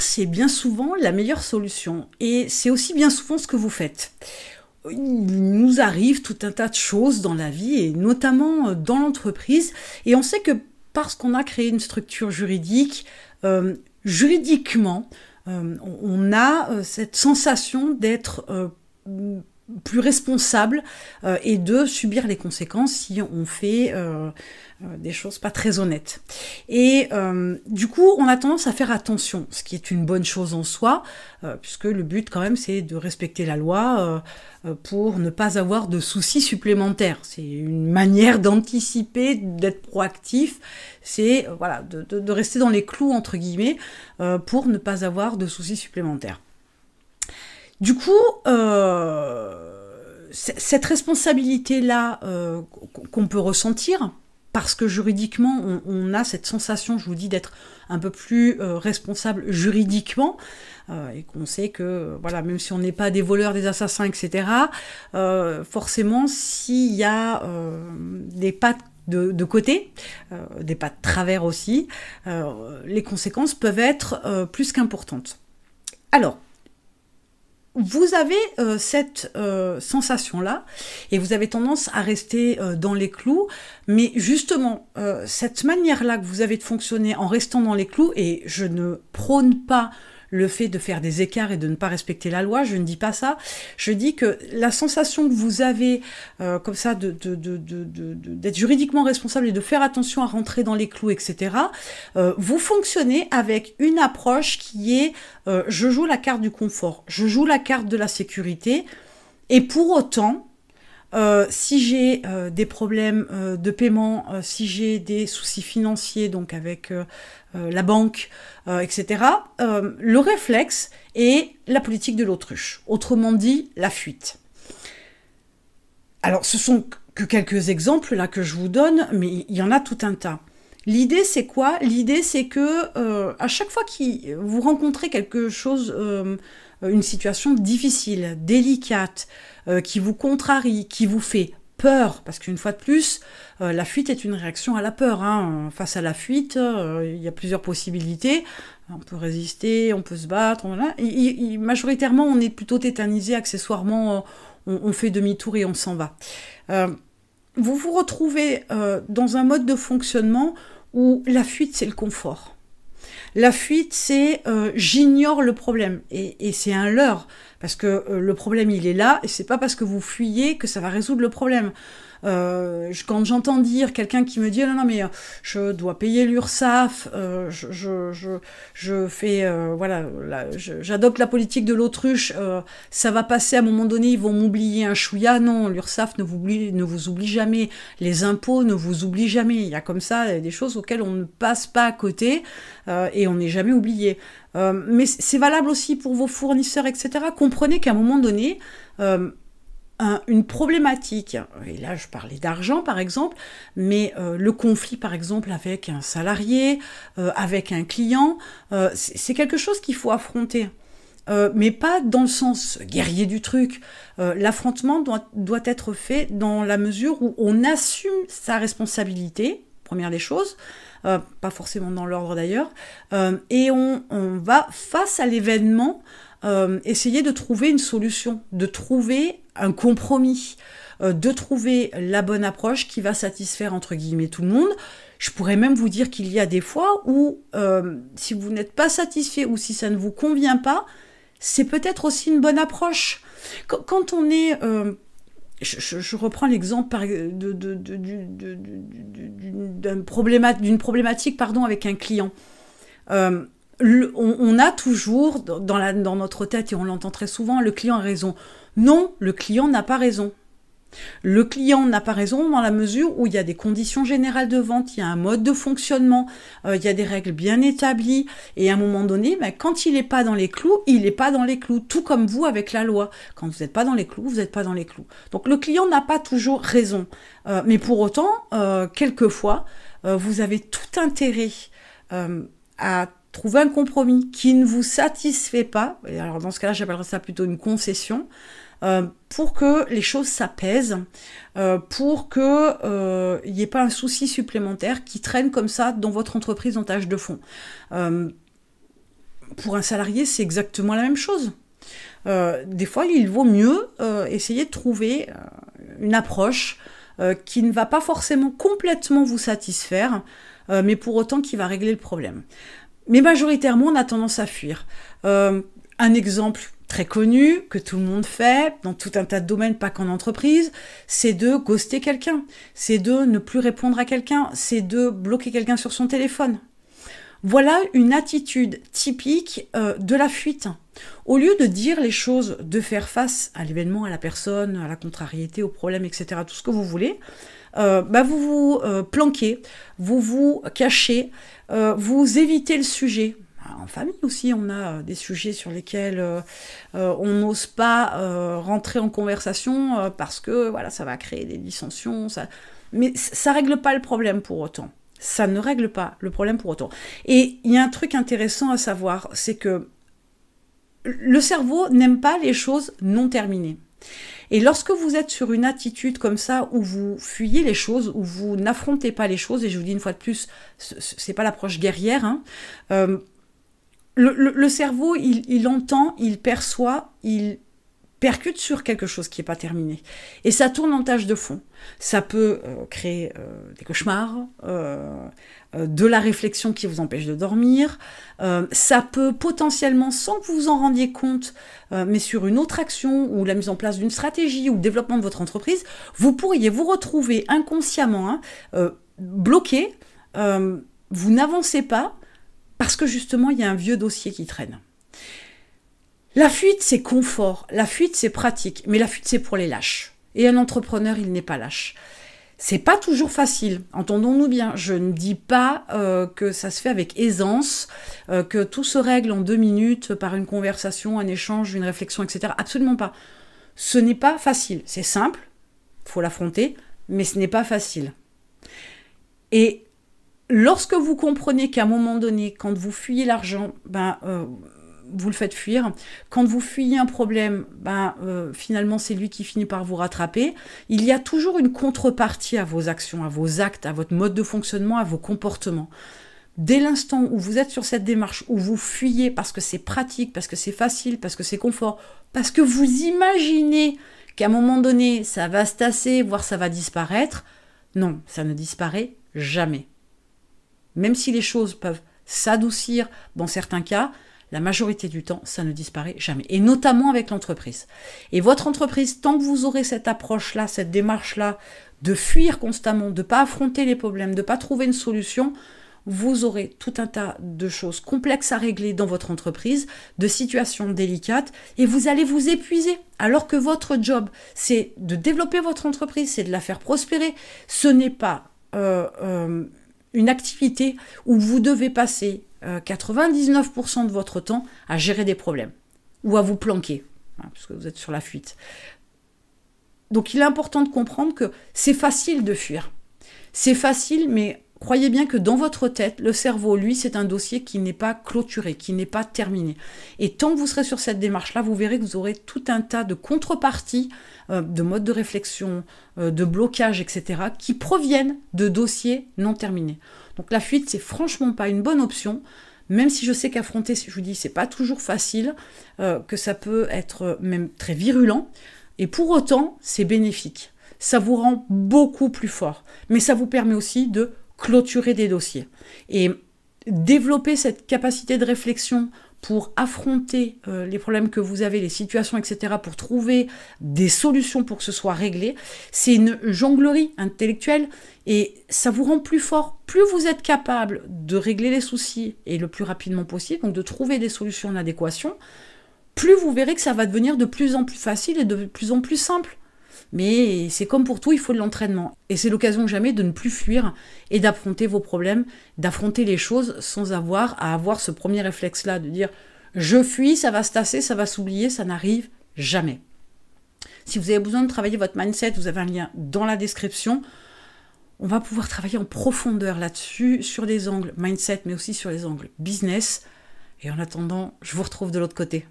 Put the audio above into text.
c'est bien souvent la meilleure solution. Et c'est aussi bien souvent ce que vous faites. Il nous arrive tout un tas de choses dans la vie, et notamment euh, dans l'entreprise. Et on sait que parce qu'on a créé une structure juridique, euh, juridiquement, euh, on a cette sensation d'être plus responsable euh, et de subir les conséquences si on fait euh, euh, des choses pas très honnêtes. Et du coup, on a tendance à faire attention, ce qui est une bonne chose en soi, puisque le but quand même c'est de respecter la loi pour ne pas avoir de soucis supplémentaires. C'est une manière d'anticiper, d'être proactif, c'est voilà, de, rester dans les clous entre guillemets pour ne pas avoir de soucis supplémentaires. Du coup, euh, cette responsabilité-là euh, qu'on peut ressentir, parce que juridiquement, on, a cette sensation, je vous dis, d'être un peu plus euh, responsable juridiquement, et qu'on sait que, voilà, même si on n'est pas des voleurs, des assassins, etc., forcément, s'il y a des pas de, côté, des pas de travers aussi, les conséquences peuvent être plus qu'importantes. Alors, vous avez euh, cette euh, sensation-là et vous avez tendance à rester euh, dans les clous, mais justement, cette manière-là que vous avez de fonctionner en restant dans les clous, et je ne prône pas le fait de faire des écarts et de ne pas respecter la loi, je ne dis pas ça. Je dis que la sensation que vous avez euh, comme ça de, d'être juridiquement responsable et de faire attention à rentrer dans les clous, etc., euh, vous fonctionnez avec une approche qui est euh, je joue la carte du confort, je joue la carte de la sécurité, et pour autant, euh, si j'ai euh, des problèmes euh, de paiement, si j'ai des soucis financiers, donc avec la banque, etc., le réflexe est la politique de l'autruche, autrement dit la fuite. Alors ce sont que quelques exemples là que je vous donne, mais il y en a tout un tas. L'idée c'est quoi L'idée c'est que à chaque fois que vous rencontrez quelque chose euh, une situation difficile, délicate, euh, qui vous contrarie, qui vous fait peur, parce qu'une fois de plus, euh, la fuite est une réaction à la peur. Hein. Face à la fuite, il y a plusieurs possibilités. On peut résister, on peut se battre. majoritairement, on est plutôt tétanisé, accessoirement, on fait demi-tour et on s'en va. vous vous retrouvez dans un mode de fonctionnement où la fuite, c'est le confort. La fuite, c'est euh, j'ignore le problème. Et, c'est un leurre. Parce que euh, le problème, il est là. Et c'est pas parce que vous fuyez que ça va résoudre le problème. Euh, quand j'entends dire quelqu'un qui me dit non non mais euh, je dois payer l'URSSAF, euh, je, je, je, fais euh, voilà, j'adopte la politique de l'autruche, euh, ça va passer à un moment donné, ils vont m'oublier un chouïa. Non, l'URSSAF ne vous oublie, ne vous oublie jamais, les impôts ne vous oublient jamais. Il y a comme ça des choses auxquelles on ne passe pas à côté et on n'est jamais oublié. mais c'est valable aussi pour vos fournisseurs, etc. Comprenez qu'à un moment donné, euh, une problématique, et là je parlais d'argent par exemple, mais euh, le conflit par exemple avec un salarié, euh, avec un client, euh, c'est quelque chose qu'il faut affronter. mais pas dans le sens guerrier du truc. L'affrontement doit, être fait dans la mesure où on assume sa responsabilité, première des choses, pas forcément dans l'ordre d'ailleurs, et on, va face à l'événement essayer de trouver une solution, de trouver un compromis, euh, de trouver la bonne approche qui va satisfaire entre guillemets tout le monde. Je pourrais même vous dire qu'il y a des fois où euh, si vous n'êtes pas satisfait ou si ça ne vous convient pas, c'est peut-être aussi une bonne approche. quand on est... Euh, je, reprends l'exemple d'une problématique, pardon, avec un client on, a toujours dans, notre tête, et on l'entend très souvent, le client a raison. Non, le client n'a pas raison. Le client n'a pas raison dans la mesure où il y a des conditions générales de vente, il y a un mode de fonctionnement, euh, il y a des règles bien établies. Et à un moment donné, ben, quand il n'est pas dans les clous, il n'est pas dans les clous, tout comme vous avec la loi. Quand vous n'êtes pas dans les clous, vous n'êtes pas dans les clous. Donc le client n'a pas toujours raison. Euh, mais pour autant, euh, quelquefois, vous avez tout intérêt à Trouver un compromis qui ne vous satisfait pas, et alors dans ce cas-là, j'appellerais ça plutôt une concession, euh, pour que les choses s'apaisent, euh, pour qu'il n'y euh, ait pas un souci supplémentaire qui traîne comme ça dans votre entreprise en tâche de fond. pour un salarié, c'est exactement la même chose. des fois, il vaut mieux essayer de trouver une approche qui ne va pas forcément complètement vous satisfaire, mais pour autant qui va régler le problème. Mais majoritairement, on a tendance à fuir. Euh, un exemple très connu que tout le monde fait dans tout un tas de domaines, pas qu'en entreprise, c'est de ghoster quelqu'un, c'est de ne plus répondre à quelqu'un, c'est de bloquer quelqu'un sur son téléphone. Voilà une attitude typique euh, de la fuite. Au lieu de dire les choses, de faire face à l'événement, à la personne, à la contrariété, au problème, etc., tout ce que vous voulez, euh, bah, vous vous euh, planquez, vous vous cachez, euh, vous évitez le sujet. Bah, en famille aussi, on a des sujets sur lesquels on n'ose pas rentrer en conversation parce que voilà, ça va créer des dissensions. Ça... Mais ça règle pas le problème pour autant. Ça ne règle pas le problème pour autant. Et il y a un truc intéressant à savoir, c'est que le cerveau n'aime pas les choses non terminées. Et lorsque vous êtes sur une attitude comme ça, où vous fuyez les choses, où vous n'affrontez pas les choses, et je vous dis une fois de plus, c'est pas l'approche guerrière, hein, euh, le, cerveau, il entend, il perçoit, il percute sur quelque chose qui n'est pas terminé. Et ça tourne en tâche de fond. Ça peut euh, créer euh, des cauchemars, euh, de la réflexion qui vous empêche de dormir. ça peut potentiellement, sans que vous vous en rendiez compte, mais sur une autre action ou la mise en place d'une stratégie ou le développement de votre entreprise, vous pourriez vous retrouver inconsciemment hein, bloqué. vous n'avancez pas parce que justement, il y a un vieux dossier qui traîne. La fuite, c'est confort, la fuite, c'est pratique, mais la fuite, c'est pour les lâches. Et un entrepreneur, il n'est pas lâche. C'est pas toujours facile, entendons-nous bien. Je ne dis pas euh, que ça se fait avec aisance, euh, que tout se règle en deux minutes par une conversation, un échange, une réflexion, etc. Absolument pas. Ce n'est pas facile. C'est simple, faut l'affronter, mais ce n'est pas facile. Et lorsque vous comprenez qu'à un moment donné, quand vous fuyez l'argent, ben, euh, vous le faites fuir. Quand vous fuyez un problème, ben, euh, finalement, c'est lui qui finit par vous rattraper. Il y a toujours une contrepartie à vos actions, à vos actes, à votre mode de fonctionnement, à vos comportements. Dès l'instant où vous êtes sur cette démarche, où vous fuyez parce que c'est pratique, parce que c'est facile, parce que c'est confort, parce que vous imaginez qu'à un moment donné, ça va se tasser, voire ça va disparaître, non, ça ne disparaît jamais. Même si les choses peuvent s'adoucir dans certains cas, la majorité du temps, ça ne disparaît jamais. Et notamment avec l'entreprise. Et votre entreprise, tant que vous aurez cette approche-là, cette démarche-là, de fuir constamment, de ne pas affronter les problèmes, de ne pas trouver une solution, vous aurez tout un tas de choses complexes à régler dans votre entreprise, de situations délicates, et vous allez vous épuiser. Alors que votre job, c'est de développer votre entreprise, c'est de la faire prospérer. Ce n'est pas euh, euh, une activité où vous devez passer 99% euh, de votre temps à gérer des problèmes ou à vous planquer, hein, parce que vous êtes sur la fuite. Donc il est important de comprendre que c'est facile de fuir. C'est facile, mais Croyez bien que dans votre tête, le cerveau, lui, c'est un dossier qui n'est pas clôturé, qui n'est pas terminé. Et tant que vous serez sur cette démarche-là, vous verrez que vous aurez tout un tas de contreparties, euh, de modes de réflexion, euh, de blocages, etc., qui proviennent de dossiers non terminés. Donc la fuite, c'est franchement pas une bonne option. Même si je sais qu'affronter, je vous dis, c'est pas toujours facile, euh, que ça peut être même très virulent, et pour autant, c'est bénéfique. Ça vous rend beaucoup plus fort, mais ça vous permet aussi de clôturer des dossiers. Et développer cette capacité de réflexion pour affronter euh, les problèmes que vous avez, les situations, etc., pour trouver des solutions pour que ce soit réglé, c'est une jonglerie intellectuelle et ça vous rend plus fort. Plus vous êtes capable de régler les soucis et le plus rapidement possible, donc de trouver des solutions en adéquation, plus vous verrez que ça va devenir de plus en plus facile et de plus en plus simple. Mais c'est comme pour tout, il faut de l'entraînement. Et c'est l'occasion jamais de ne plus fuir et d'affronter vos problèmes, d'affronter les choses sans avoir à avoir ce premier réflexe-là, de dire je fuis, ça va se tasser, ça va s'oublier, ça n'arrive jamais. Si vous avez besoin de travailler votre mindset, vous avez un lien dans la description. On va pouvoir travailler en profondeur là-dessus, sur les angles mindset, mais aussi sur les angles business. Et en attendant, je vous retrouve de l'autre côté.